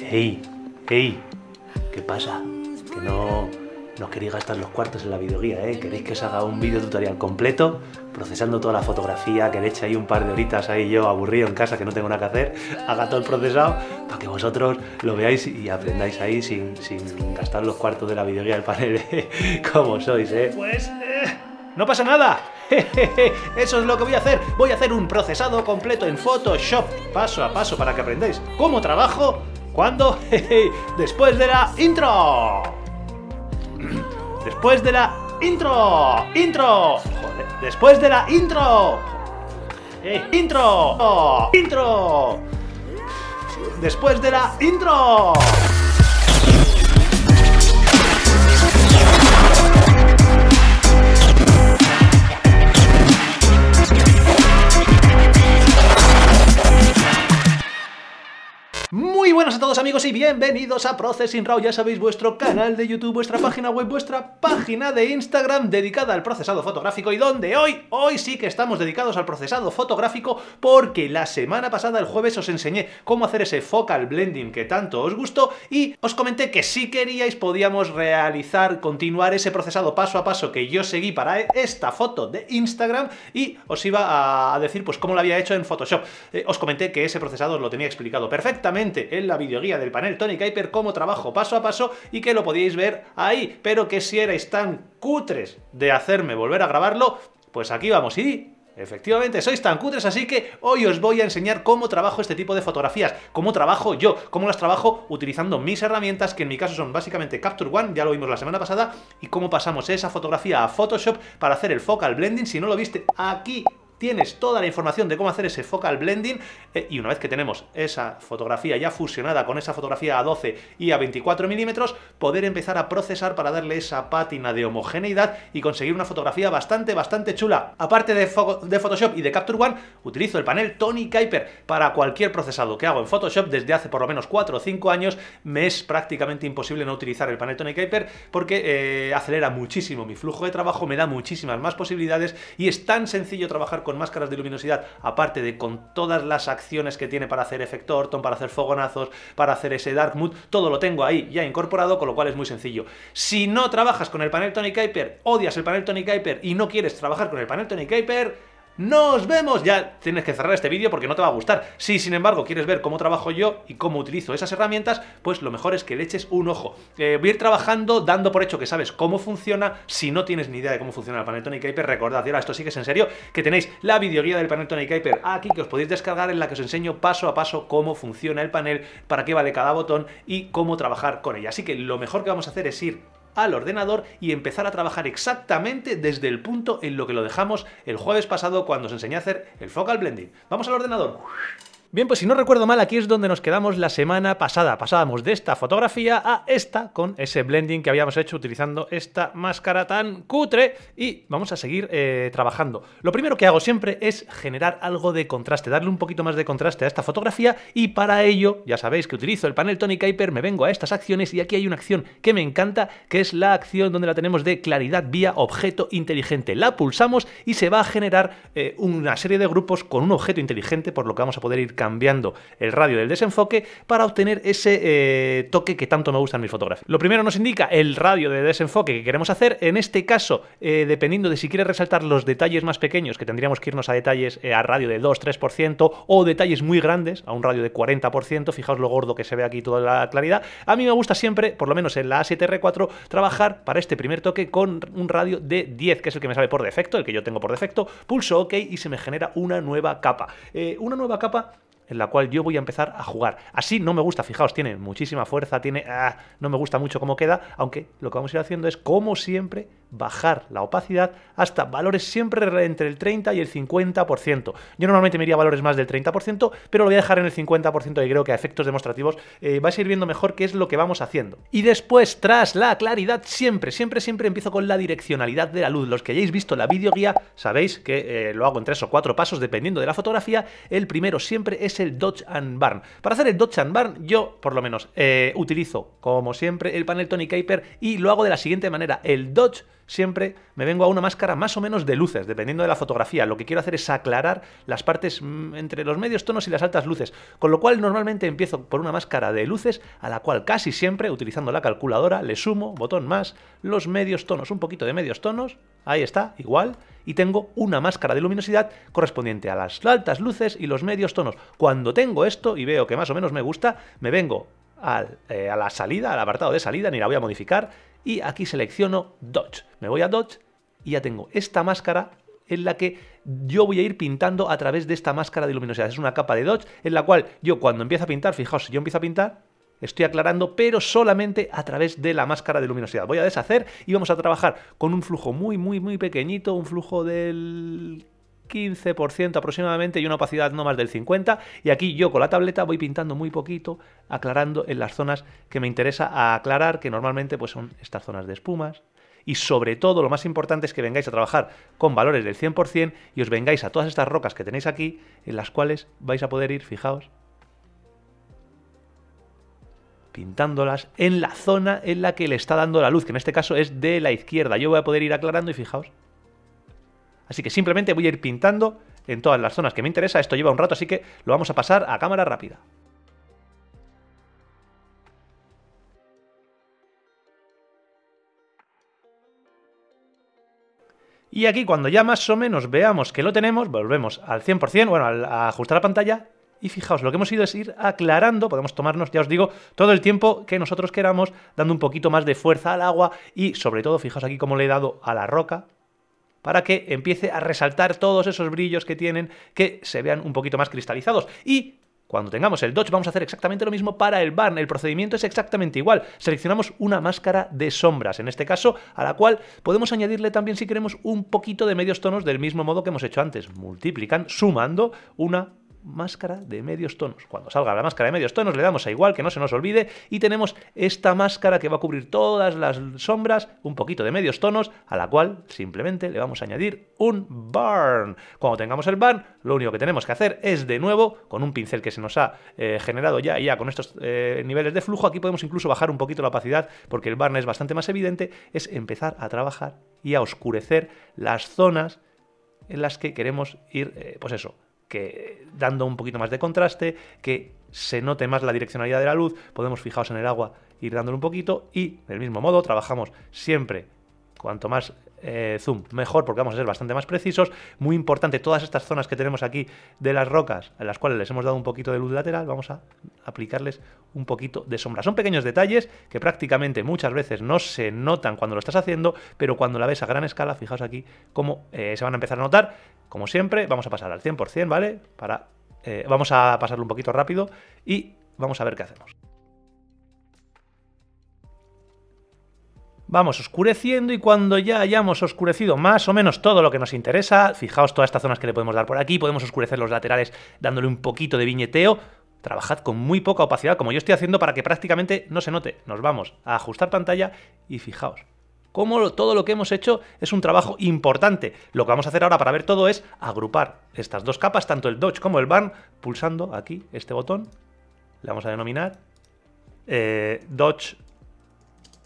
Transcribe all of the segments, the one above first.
Hey, hey, ¿Qué pasa? Que no, no queréis gastar los cuartos en la videoguía, ¿eh? ¿Queréis que os haga un video tutorial completo, procesando toda la fotografía, que le eche ahí un par de horitas ahí yo aburrido en casa que no tengo nada que hacer, haga todo el procesado para que vosotros lo veáis y aprendáis ahí sin, gastar los cuartos de la videoguía del panel, ¿eh? Como sois, ¿eh? Pues... Eh, ¡No pasa nada! Eso es lo que voy a hacer. Voy a hacer un procesado completo en Photoshop, paso a paso para que aprendáis cómo trabajo, cuando, después de la intro. Después de la eh, intro. Intro. Después de la intro. intro. intro. Después de la intro. buenas a todos amigos y bienvenidos a Processing Raw, ya sabéis, vuestro canal de YouTube, vuestra página web, vuestra página de Instagram dedicada al procesado fotográfico y donde hoy, hoy sí que estamos dedicados al procesado fotográfico porque la semana pasada, el jueves, os enseñé cómo hacer ese focal blending que tanto os gustó y os comenté que si queríais podíamos realizar, continuar ese procesado paso a paso que yo seguí para esta foto de Instagram y os iba a decir pues cómo lo había hecho en Photoshop. Eh, os comenté que ese procesado os lo tenía explicado perfectamente el la videoguía del panel Tony Kuiper cómo trabajo paso a paso y que lo podíais ver ahí, pero que si erais tan cutres de hacerme volver a grabarlo, pues aquí vamos y Efectivamente, sois tan cutres, así que hoy os voy a enseñar cómo trabajo este tipo de fotografías, cómo trabajo yo, cómo las trabajo utilizando mis herramientas, que en mi caso son básicamente Capture One, ya lo vimos la semana pasada, y cómo pasamos esa fotografía a Photoshop para hacer el focal blending, si no lo viste aquí tienes toda la información de cómo hacer ese focal blending eh, y una vez que tenemos esa fotografía ya fusionada con esa fotografía a 12 y a 24 milímetros, poder empezar a procesar para darle esa pátina de homogeneidad y conseguir una fotografía bastante, bastante chula. Aparte de, Photoshop y de Capture One, utilizo el panel Tony Kuiper para cualquier procesado que hago en Photoshop desde hace por lo menos 4 o 5 años, me es prácticamente imposible no utilizar el panel Tony Kuiper porque eh, acelera muchísimo mi flujo de trabajo, me da muchísimas más posibilidades y es tan sencillo trabajar con máscaras de luminosidad, aparte de con todas las acciones que tiene para hacer efecto Orton, para hacer fogonazos, para hacer ese Dark Mood, todo lo tengo ahí ya incorporado, con lo cual es muy sencillo. Si no trabajas con el panel Tony Kuiper, odias el panel Tony Kuiper y no quieres trabajar con el panel Tony Kuiper, ¡Nos vemos! Ya tienes que cerrar este vídeo porque no te va a gustar. Si, sin embargo, quieres ver cómo trabajo yo y cómo utilizo esas herramientas, pues lo mejor es que le eches un ojo. Eh, voy a ir trabajando dando por hecho que sabes cómo funciona. Si no tienes ni idea de cómo funciona el panel Tony Kuiper, recordad, y ahora esto sí que es en serio, que tenéis la videoguía del Tony Kuiper aquí que os podéis descargar en la que os enseño paso a paso cómo funciona el panel, para qué vale cada botón y cómo trabajar con ella. Así que lo mejor que vamos a hacer es ir al ordenador y empezar a trabajar exactamente desde el punto en lo que lo dejamos el jueves pasado cuando os enseñé a hacer el focal blending. Vamos al ordenador. Bien, pues si no recuerdo mal, aquí es donde nos quedamos la semana pasada. Pasábamos de esta fotografía a esta con ese blending que habíamos hecho utilizando esta máscara tan cutre y vamos a seguir eh, trabajando. Lo primero que hago siempre es generar algo de contraste, darle un poquito más de contraste a esta fotografía y para ello, ya sabéis que utilizo el panel Tony Kuiper, me vengo a estas acciones y aquí hay una acción que me encanta, que es la acción donde la tenemos de claridad vía objeto inteligente. La pulsamos y se va a generar eh, una serie de grupos con un objeto inteligente por lo que vamos a poder ir cambiando el radio del desenfoque para obtener ese eh, toque que tanto me gusta en mi fotografías. Lo primero nos indica el radio de desenfoque que queremos hacer. En este caso, eh, dependiendo de si quieres resaltar los detalles más pequeños, que tendríamos que irnos a detalles eh, a radio de 2-3% o detalles muy grandes, a un radio de 40%, fijaos lo gordo que se ve aquí toda la claridad. A mí me gusta siempre, por lo menos en la A7R4, trabajar para este primer toque con un radio de 10, que es el que me sale por defecto, el que yo tengo por defecto, pulso OK y se me genera una nueva capa. una nueva capa en la cual yo voy a empezar a jugar. Así no me gusta, fijaos, tiene muchísima fuerza, tiene... Ah, no me gusta mucho cómo queda, aunque lo que vamos a ir haciendo es, como siempre, bajar la opacidad hasta valores siempre entre el 30 y el 50%. Yo normalmente me iría a valores más del 30%, pero lo voy a dejar en el 50% y creo que a efectos demostrativos eh, va vais a ir viendo mejor qué es lo que vamos haciendo. Y después, tras la claridad, siempre, siempre, siempre empiezo con la direccionalidad de la luz. Los que hayáis visto la videoguía sabéis que eh, lo hago en tres o cuatro pasos dependiendo de la fotografía. El primero siempre es el Dodge and Barn. Para hacer el Dodge and Barn, yo, por lo menos, eh, utilizo, como siempre, el panel Tony Kuiper y lo hago de la siguiente manera. El Dodge siempre me vengo a una máscara más o menos de luces, dependiendo de la fotografía. Lo que quiero hacer es aclarar las partes mm, entre los medios tonos y las altas luces, con lo cual normalmente empiezo por una máscara de luces a la cual casi siempre, utilizando la calculadora, le sumo, botón más, los medios tonos, un poquito de medios tonos, ahí está, igual, y tengo una máscara de luminosidad correspondiente a las altas luces y los medios tonos. Cuando tengo esto y veo que más o menos me gusta, me vengo eh, a la salida, al apartado de salida, ni la voy a modificar, y aquí selecciono Dodge. Me voy a Dodge y ya tengo esta máscara en la que yo voy a ir pintando a través de esta máscara de luminosidad. Es una capa de Dodge en la cual yo cuando empiezo a pintar, fijaos, si yo empiezo a pintar, estoy aclarando, pero solamente a través de la máscara de luminosidad. Voy a deshacer y vamos a trabajar con un flujo muy, muy, muy pequeñito, un flujo del 15% aproximadamente y una opacidad no más del 50%. Y aquí yo con la tableta voy pintando muy poquito, aclarando en las zonas que me interesa aclarar, que normalmente pues, son estas zonas de espumas. Y sobre todo, lo más importante es que vengáis a trabajar con valores del 100% y os vengáis a todas estas rocas que tenéis aquí, en las cuales vais a poder ir, fijaos, pintándolas en la zona en la que le está dando la luz, que en este caso es de la izquierda. Yo voy a poder ir aclarando y fijaos, Así que simplemente voy a ir pintando en todas las zonas que me interesa. Esto lleva un rato, así que lo vamos a pasar a cámara rápida. Y aquí cuando ya más o menos veamos que lo tenemos, volvemos al 100%, bueno, a ajustar la pantalla y fijaos, lo que hemos ido es ir aclarando, podemos tomarnos, ya os digo, todo el tiempo que nosotros queramos, dando un poquito más de fuerza al agua y sobre todo, fijaos aquí cómo le he dado a la roca, para que empiece a resaltar todos esos brillos que tienen, que se vean un poquito más cristalizados. Y cuando tengamos el Dodge vamos a hacer exactamente lo mismo para el barn, el procedimiento es exactamente igual, seleccionamos una máscara de sombras, en este caso a la cual podemos añadirle también si queremos un poquito de medios tonos del mismo modo que hemos hecho antes, multiplican sumando una máscara de medios tonos. Cuando salga la máscara de medios tonos le damos a igual, que no se nos olvide, y tenemos esta máscara que va a cubrir todas las sombras, un poquito de medios tonos, a la cual simplemente le vamos a añadir un barn Cuando tengamos el barn lo único que tenemos que hacer es de nuevo, con un pincel que se nos ha eh, generado ya, ya con estos eh, niveles de flujo, aquí podemos incluso bajar un poquito la opacidad, porque el barn es bastante más evidente, es empezar a trabajar y a oscurecer las zonas en las que queremos ir, eh, pues eso, que dando un poquito más de contraste, que se note más la direccionalidad de la luz, podemos fijaos en el agua, ir dándole un poquito y del mismo modo trabajamos siempre cuanto más eh, zoom mejor porque vamos a ser bastante más precisos. Muy importante, todas estas zonas que tenemos aquí de las rocas, en las cuales les hemos dado un poquito de luz lateral, vamos a aplicarles un poquito de sombra. Son pequeños detalles que prácticamente muchas veces no se notan cuando lo estás haciendo, pero cuando la ves a gran escala, fijaos aquí cómo eh, se van a empezar a notar. Como siempre, vamos a pasar al 100%, ¿vale? Para, eh, vamos a pasarlo un poquito rápido y vamos a ver qué hacemos. Vamos oscureciendo y cuando ya hayamos oscurecido más o menos todo lo que nos interesa, fijaos todas estas zonas que le podemos dar por aquí, podemos oscurecer los laterales dándole un poquito de viñeteo, trabajad con muy poca opacidad como yo estoy haciendo para que prácticamente no se note. Nos vamos a ajustar pantalla y fijaos, cómo todo lo que hemos hecho es un trabajo importante. Lo que vamos a hacer ahora para ver todo es agrupar estas dos capas, tanto el Dodge como el Barn, pulsando aquí este botón. Le vamos a denominar eh, Dodge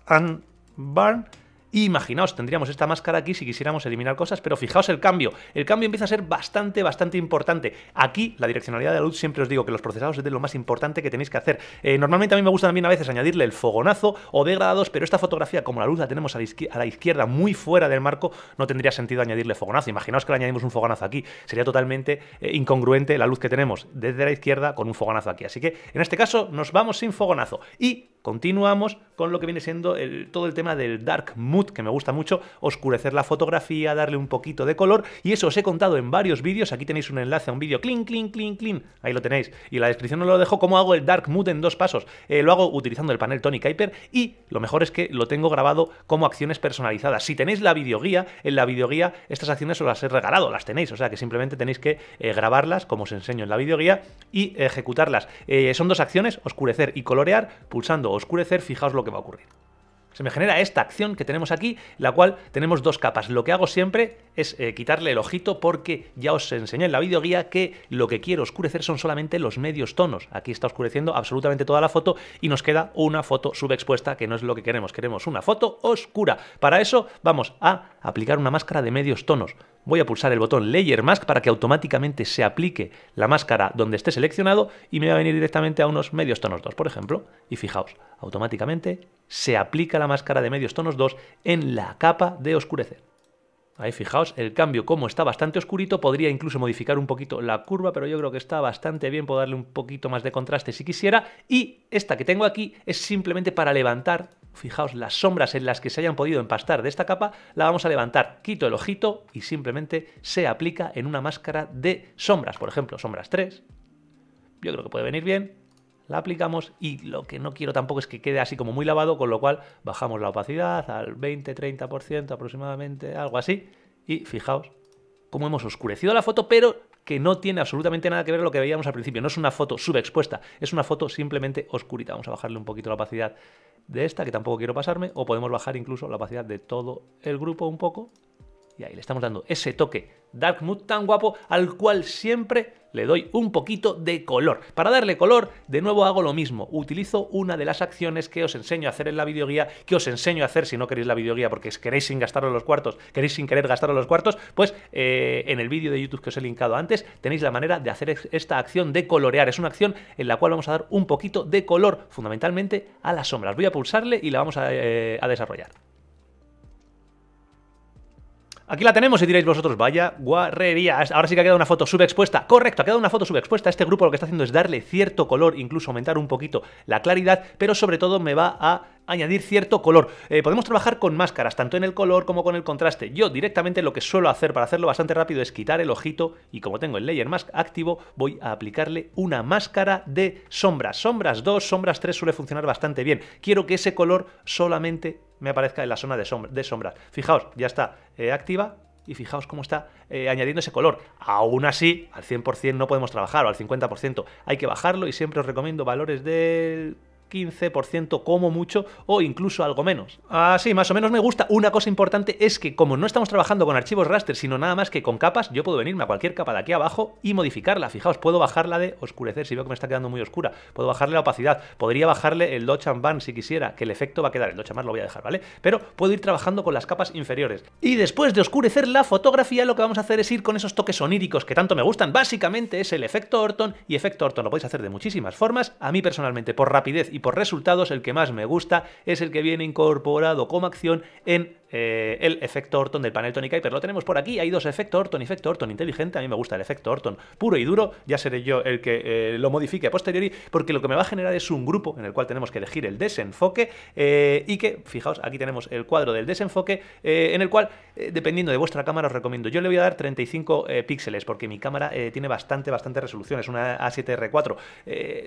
and Burn. Y imaginaos, tendríamos esta máscara aquí si quisiéramos eliminar cosas, pero fijaos el cambio. El cambio empieza a ser bastante, bastante importante. Aquí, la direccionalidad de la luz, siempre os digo que los procesados es de lo más importante que tenéis que hacer. Eh, normalmente a mí me gusta también a veces añadirle el fogonazo o degradados, pero esta fotografía, como la luz la tenemos a la, izquierda, muy fuera del marco, no tendría sentido añadirle fogonazo. Imaginaos que le añadimos un fogonazo aquí. Sería totalmente eh, incongruente la luz que tenemos desde la izquierda con un fogonazo aquí. Así que, en este caso, nos vamos sin fogonazo. Y Continuamos con lo que viene siendo todo el tema del dark mood, que me gusta mucho, oscurecer la fotografía, darle un poquito de color, y eso os he contado en varios vídeos, aquí tenéis un enlace a un vídeo, clean, clean, clean, clean, ahí lo tenéis, y en la descripción os lo dejo cómo hago el dark mood en dos pasos, eh, lo hago utilizando el panel Tony Kuiper, y lo mejor es que lo tengo grabado como acciones personalizadas. Si tenéis la videoguía, en la videoguía estas acciones os las he regalado, las tenéis, o sea que simplemente tenéis que eh, grabarlas, como os enseño en la videoguía, y ejecutarlas. Eh, son dos acciones, oscurecer y colorear, pulsando oscurecer, fijaos lo que va a ocurrir. Se me genera esta acción que tenemos aquí, la cual tenemos dos capas. Lo que hago siempre es eh, quitarle el ojito porque ya os enseñé en la videoguía que lo que quiero oscurecer son solamente los medios tonos. Aquí está oscureciendo absolutamente toda la foto y nos queda una foto subexpuesta, que no es lo que queremos. Queremos una foto oscura. Para eso vamos a aplicar una máscara de medios tonos voy a pulsar el botón Layer Mask para que automáticamente se aplique la máscara donde esté seleccionado y me va a venir directamente a unos medios tonos 2, por ejemplo. Y fijaos, automáticamente se aplica la máscara de medios tonos 2 en la capa de oscurecer. Ahí fijaos, el cambio como está bastante oscurito, podría incluso modificar un poquito la curva, pero yo creo que está bastante bien, puedo darle un poquito más de contraste si quisiera. Y esta que tengo aquí es simplemente para levantar fijaos las sombras en las que se hayan podido empastar de esta capa, la vamos a levantar, quito el ojito y simplemente se aplica en una máscara de sombras, por ejemplo, sombras 3, yo creo que puede venir bien, la aplicamos y lo que no quiero tampoco es que quede así como muy lavado, con lo cual bajamos la opacidad al 20-30% aproximadamente, algo así, y fijaos cómo hemos oscurecido la foto, pero que no tiene absolutamente nada que ver con lo que veíamos al principio. No es una foto subexpuesta, es una foto simplemente oscurita. Vamos a bajarle un poquito la opacidad de esta, que tampoco quiero pasarme, o podemos bajar incluso la opacidad de todo el grupo un poco y ahí le estamos dando ese toque Dark Mood tan guapo al cual siempre le doy un poquito de color. Para darle color, de nuevo hago lo mismo. Utilizo una de las acciones que os enseño a hacer en la videoguía, que os enseño a hacer si no queréis la videoguía porque queréis sin gastaros los cuartos, queréis sin querer gastaros los cuartos, pues eh, en el vídeo de YouTube que os he linkado antes tenéis la manera de hacer esta acción de colorear. Es una acción en la cual vamos a dar un poquito de color, fundamentalmente a las sombras. Voy a pulsarle y la vamos a eh, desarrollar. Aquí la tenemos y diréis vosotros, vaya guarrería. Ahora sí que ha quedado una foto subexpuesta. Correcto, ha quedado una foto subexpuesta. Este grupo lo que está haciendo es darle cierto color, incluso aumentar un poquito la claridad, pero sobre todo me va a añadir cierto color. Eh, podemos trabajar con máscaras, tanto en el color como con el contraste. Yo directamente lo que suelo hacer para hacerlo bastante rápido es quitar el ojito y como tengo el Layer Mask activo, voy a aplicarle una máscara de sombras. Sombras 2, sombras 3 suele funcionar bastante bien. Quiero que ese color solamente me aparezca en la zona de, sombra, sombras. Fijaos, ya está eh, activa y fijaos cómo está eh, añadiendo ese color. Aún así, al 100% no podemos trabajar o al 50%. Hay que bajarlo y siempre os recomiendo valores del 15% como mucho o incluso algo menos. Así, ah, más o menos me gusta. Una cosa importante es que como no estamos trabajando con archivos raster, sino nada más que con capas, yo puedo venirme a cualquier capa de aquí abajo y modificarla. Fijaos, puedo bajarla de oscurecer, si veo que me está quedando muy oscura. Puedo bajarle la opacidad. Podría bajarle el Dodge and si quisiera, que el efecto va a quedar. El Dodge and lo voy a dejar, ¿vale? Pero puedo ir trabajando con las capas inferiores. Y después de oscurecer la fotografía, lo que vamos a hacer es ir con esos toques oníricos que tanto me gustan. Básicamente es el efecto Orton y efecto Orton lo podéis hacer de muchísimas formas. A mí personalmente, por rapidez y y por resultados el que más me gusta es el que viene incorporado como acción en eh, el efecto Orton del panel Tony Hyper Lo tenemos por aquí. Hay dos efecto Orton efecto Orton inteligente. A mí me gusta el efecto Orton puro y duro. Ya seré yo el que eh, lo modifique a posteriori, porque lo que me va a generar es un grupo en el cual tenemos que elegir el desenfoque eh, y que, fijaos, aquí tenemos el cuadro del desenfoque en el cual, dependiendo de vuestra cámara, os recomiendo. Yo le voy a dar 35 píxeles porque mi cámara tiene bastante, bastante resolución. Es una A7R4.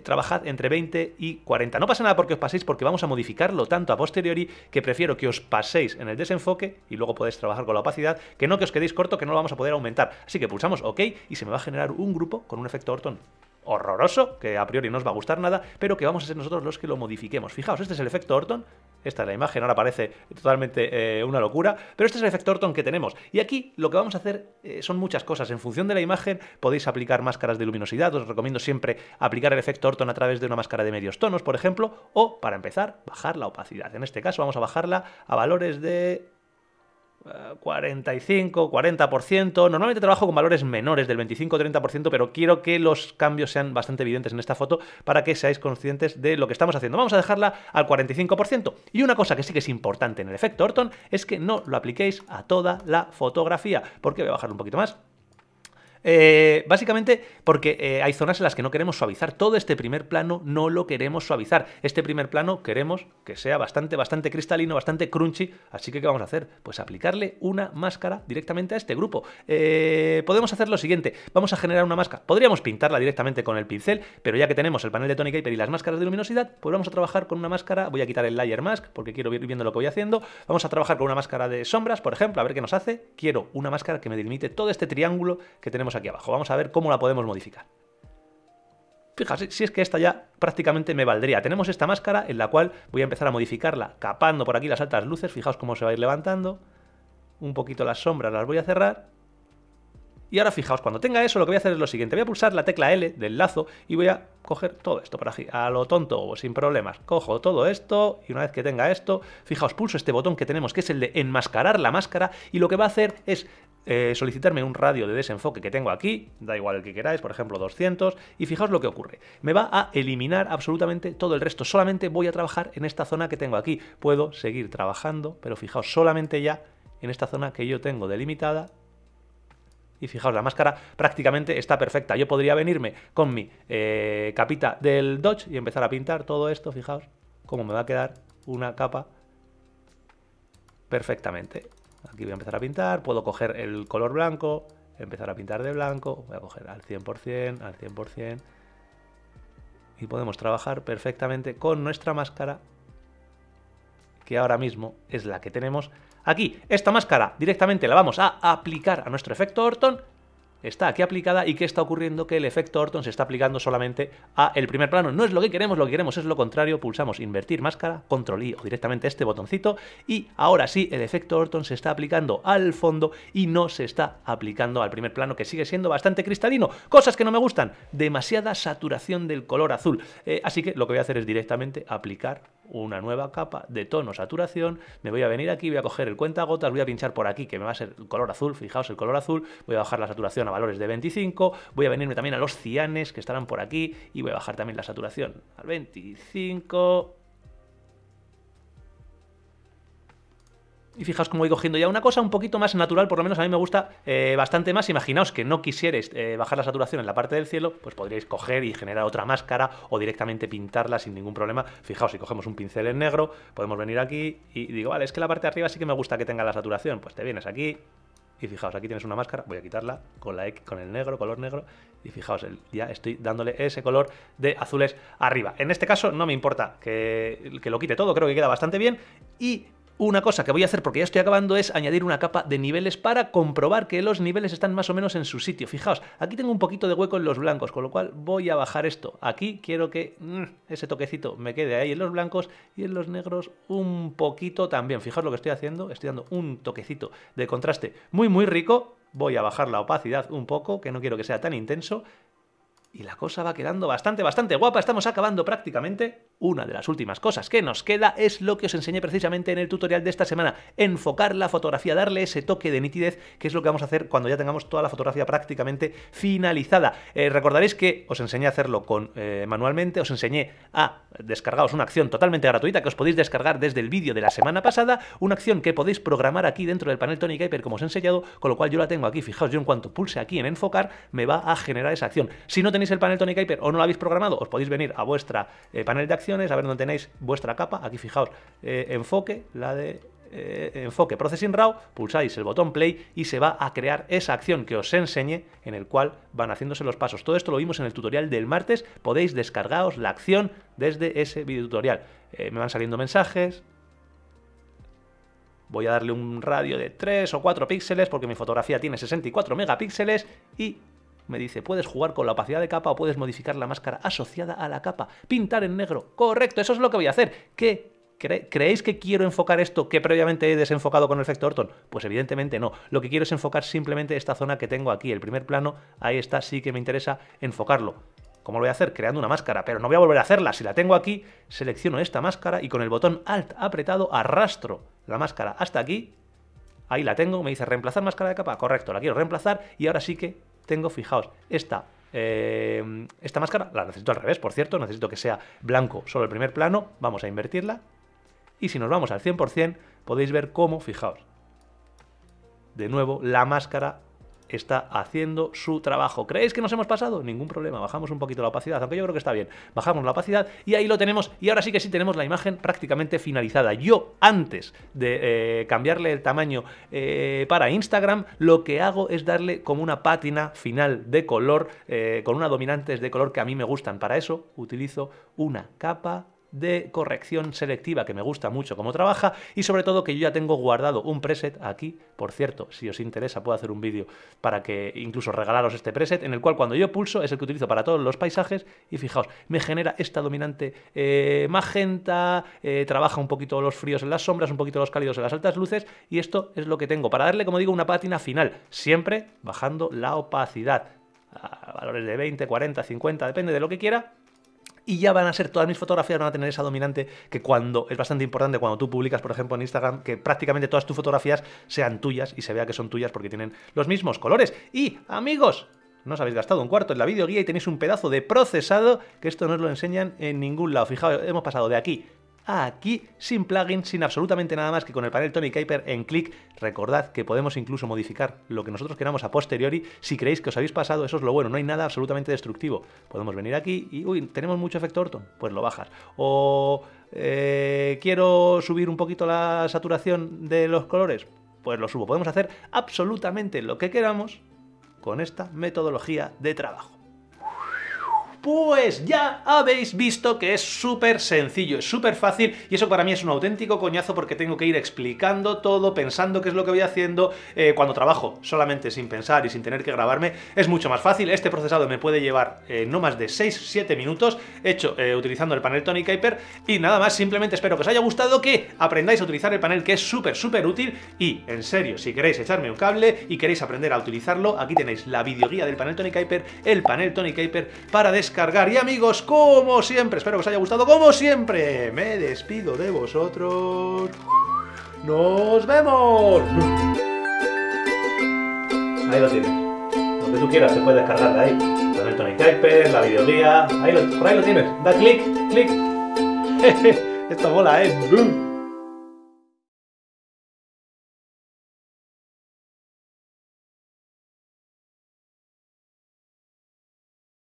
trabajad entre 20 y 40. No pasa nada porque os paséis porque vamos a modificarlo tanto a posteriori que prefiero que os paséis en el desenfoque enfoque y luego podéis trabajar con la opacidad, que no que os quedéis corto, que no lo vamos a poder aumentar. Así que pulsamos OK y se me va a generar un grupo con un efecto Orton horroroso, que a priori no os va a gustar nada, pero que vamos a ser nosotros los que lo modifiquemos. Fijaos, este es el efecto Orton esta es la imagen, ahora parece totalmente eh, una locura, pero este es el efecto Orton que tenemos. Y aquí lo que vamos a hacer eh, son muchas cosas. En función de la imagen podéis aplicar máscaras de luminosidad, os recomiendo siempre aplicar el efecto Orton a través de una máscara de medios tonos, por ejemplo, o para empezar, bajar la opacidad. En este caso vamos a bajarla a valores de 45, 40%. Normalmente trabajo con valores menores del 25-30%, pero quiero que los cambios sean bastante evidentes en esta foto para que seáis conscientes de lo que estamos haciendo. Vamos a dejarla al 45%. Y una cosa que sí que es importante en el efecto Orton es que no lo apliquéis a toda la fotografía, porque voy a bajar un poquito más. Eh, básicamente porque eh, hay zonas en las que no queremos suavizar. Todo este primer plano no lo queremos suavizar. Este primer plano queremos que sea bastante, bastante cristalino, bastante crunchy. Así que, ¿qué vamos a hacer? Pues aplicarle una máscara directamente a este grupo. Eh, podemos hacer lo siguiente. Vamos a generar una máscara. Podríamos pintarla directamente con el pincel, pero ya que tenemos el panel de Tony paper y las máscaras de luminosidad, pues vamos a trabajar con una máscara. Voy a quitar el layer mask porque quiero ir viendo lo que voy haciendo. Vamos a trabajar con una máscara de sombras, por ejemplo, a ver qué nos hace. Quiero una máscara que me delimite todo este triángulo que tenemos aquí abajo. Vamos a ver cómo la podemos modificar. Fijaos, si es que esta ya prácticamente me valdría. Tenemos esta máscara en la cual voy a empezar a modificarla, capando por aquí las altas luces. Fijaos cómo se va a ir levantando. Un poquito las sombras las voy a cerrar. Y ahora fijaos, cuando tenga eso lo que voy a hacer es lo siguiente. Voy a pulsar la tecla L del lazo y voy a coger todo esto por aquí, a lo tonto o sin problemas. Cojo todo esto y una vez que tenga esto, fijaos, pulso este botón que tenemos que es el de enmascarar la máscara y lo que va a hacer es eh, solicitarme un radio de desenfoque que tengo aquí, da igual el que queráis, por ejemplo 200, y fijaos lo que ocurre. Me va a eliminar absolutamente todo el resto, solamente voy a trabajar en esta zona que tengo aquí. Puedo seguir trabajando, pero fijaos solamente ya en esta zona que yo tengo delimitada. Y fijaos, la máscara prácticamente está perfecta. Yo podría venirme con mi eh, capita del Dodge y empezar a pintar todo esto, fijaos, cómo me va a quedar una capa perfectamente. Aquí voy a empezar a pintar, puedo coger el color blanco, empezar a pintar de blanco, voy a coger al 100%, al 100%, y podemos trabajar perfectamente con nuestra máscara, que ahora mismo es la que tenemos aquí. Esta máscara directamente la vamos a aplicar a nuestro efecto Orton, está aquí aplicada y qué está ocurriendo que el efecto Orton se está aplicando solamente a el primer plano. No es lo que queremos, lo que queremos es lo contrario. Pulsamos invertir máscara, control I o directamente este botoncito y ahora sí el efecto Orton se está aplicando al fondo y no se está aplicando al primer plano que sigue siendo bastante cristalino. Cosas que no me gustan, demasiada saturación del color azul. Eh, así que lo que voy a hacer es directamente aplicar una nueva capa de tono, saturación, me voy a venir aquí, voy a coger el gotas, voy a pinchar por aquí, que me va a ser el color azul, fijaos el color azul, voy a bajar la saturación a valores de 25, voy a venirme también a los cianes que estarán por aquí y voy a bajar también la saturación al 25 Y fijaos cómo voy cogiendo ya una cosa un poquito más natural, por lo menos a mí me gusta eh, bastante más. Imaginaos que no quisierais eh, bajar la saturación en la parte del cielo, pues podríais coger y generar otra máscara o directamente pintarla sin ningún problema. Fijaos, si cogemos un pincel en negro, podemos venir aquí y digo, vale, es que la parte de arriba sí que me gusta que tenga la saturación. Pues te vienes aquí y fijaos, aquí tienes una máscara, voy a quitarla con, con el negro, color negro, y fijaos, ya estoy dándole ese color de azules arriba. En este caso no me importa que, que lo quite todo, creo que queda bastante bien, y una cosa que voy a hacer porque ya estoy acabando es añadir una capa de niveles para comprobar que los niveles están más o menos en su sitio. Fijaos, aquí tengo un poquito de hueco en los blancos, con lo cual voy a bajar esto. Aquí quiero que mm, ese toquecito me quede ahí en los blancos y en los negros un poquito también. Fijaos lo que estoy haciendo, estoy dando un toquecito de contraste muy muy rico. Voy a bajar la opacidad un poco, que no quiero que sea tan intenso. Y la cosa va quedando bastante, bastante guapa. Estamos acabando prácticamente. Una de las últimas cosas que nos queda es lo que os enseñé precisamente en el tutorial de esta semana, enfocar la fotografía, darle ese toque de nitidez, que es lo que vamos a hacer cuando ya tengamos toda la fotografía prácticamente finalizada. Eh, recordaréis que os enseñé a hacerlo con, eh, manualmente, os enseñé a descargaros una acción totalmente gratuita que os podéis descargar desde el vídeo de la semana pasada, una acción que podéis programar aquí dentro del panel Tony Kuiper como os he enseñado, con lo cual yo la tengo aquí, fijaos, yo en cuanto pulse aquí en enfocar, me va a generar esa acción. Si no tenéis el panel Tony Kuiper o no lo habéis programado, os podéis venir a vuestra eh, panel de acción a ver dónde tenéis vuestra capa. Aquí fijaos, eh, enfoque, la de eh, enfoque Processing RAW, pulsáis el botón Play y se va a crear esa acción que os enseñe en el cual van haciéndose los pasos. Todo esto lo vimos en el tutorial del martes, podéis descargaros la acción desde ese videotutorial. tutorial. Eh, me van saliendo mensajes, voy a darle un radio de 3 o 4 píxeles porque mi fotografía tiene 64 megapíxeles y me dice, puedes jugar con la opacidad de capa o puedes modificar la máscara asociada a la capa. Pintar en negro. Correcto, eso es lo que voy a hacer. ¿Qué ¿Creéis que quiero enfocar esto que previamente he desenfocado con el efecto Orton? Pues evidentemente no. Lo que quiero es enfocar simplemente esta zona que tengo aquí, el primer plano. Ahí está, sí que me interesa enfocarlo. ¿Cómo lo voy a hacer? Creando una máscara, pero no voy a volver a hacerla. Si la tengo aquí, selecciono esta máscara y con el botón Alt apretado arrastro la máscara hasta aquí. Ahí la tengo, me dice reemplazar máscara de capa. Correcto, la quiero reemplazar y ahora sí que tengo, fijaos, esta, eh, esta máscara, la necesito al revés, por cierto, necesito que sea blanco solo el primer plano, vamos a invertirla. Y si nos vamos al 100%, podéis ver cómo, fijaos, de nuevo, la máscara está haciendo su trabajo. ¿Creéis que nos hemos pasado? Ningún problema, bajamos un poquito la opacidad, aunque yo creo que está bien. Bajamos la opacidad y ahí lo tenemos. Y ahora sí que sí tenemos la imagen prácticamente finalizada. Yo, antes de eh, cambiarle el tamaño eh, para Instagram, lo que hago es darle como una pátina final de color, eh, con unas dominantes de color que a mí me gustan. Para eso utilizo una capa de corrección selectiva que me gusta mucho cómo trabaja y sobre todo que yo ya tengo guardado un preset aquí, por cierto, si os interesa puedo hacer un vídeo para que incluso regalaros este preset en el cual cuando yo pulso es el que utilizo para todos los paisajes y fijaos, me genera esta dominante eh, magenta, eh, trabaja un poquito los fríos en las sombras, un poquito los cálidos en las altas luces y esto es lo que tengo para darle, como digo, una pátina final, siempre bajando la opacidad a ah, valores de 20, 40, 50, depende de lo que quiera y ya van a ser, todas mis fotografías van a tener esa dominante que cuando, es bastante importante cuando tú publicas, por ejemplo, en Instagram, que prácticamente todas tus fotografías sean tuyas y se vea que son tuyas porque tienen los mismos colores. Y, amigos, no os habéis gastado un cuarto en la videoguía y tenéis un pedazo de procesado que esto no os lo enseñan en ningún lado. Fijaos, hemos pasado de aquí aquí sin plugin, sin absolutamente nada más que con el panel Tony Kuiper en clic. Recordad que podemos incluso modificar lo que nosotros queramos a posteriori. Si creéis que os habéis pasado, eso es lo bueno, no hay nada absolutamente destructivo. Podemos venir aquí y, uy, tenemos mucho efecto Orton, pues lo bajas. O eh, quiero subir un poquito la saturación de los colores, pues lo subo. Podemos hacer absolutamente lo que queramos con esta metodología de trabajo. Pues ya habéis visto que es súper sencillo, es súper fácil y eso para mí es un auténtico coñazo porque tengo que ir explicando todo, pensando qué es lo que voy haciendo. Eh, cuando trabajo solamente sin pensar y sin tener que grabarme es mucho más fácil. Este procesado me puede llevar eh, no más de 6-7 minutos, hecho eh, utilizando el panel Tony Kuiper y nada más, simplemente espero que os haya gustado, que aprendáis a utilizar el panel que es súper súper útil y en serio, si queréis echarme un cable y queréis aprender a utilizarlo, aquí tenéis la videoguía del panel Tony Kuiper, el panel Tony Kuiper para descargar y amigos, como siempre, espero que os haya gustado, como siempre, me despido de vosotros. ¡Nos vemos! Ahí lo tienes. que tú quieras se puede descargar de ahí. La el Tony la videoguía Ahí lo, por ahí lo tienes. Da clic, clic. esta bola ¿eh?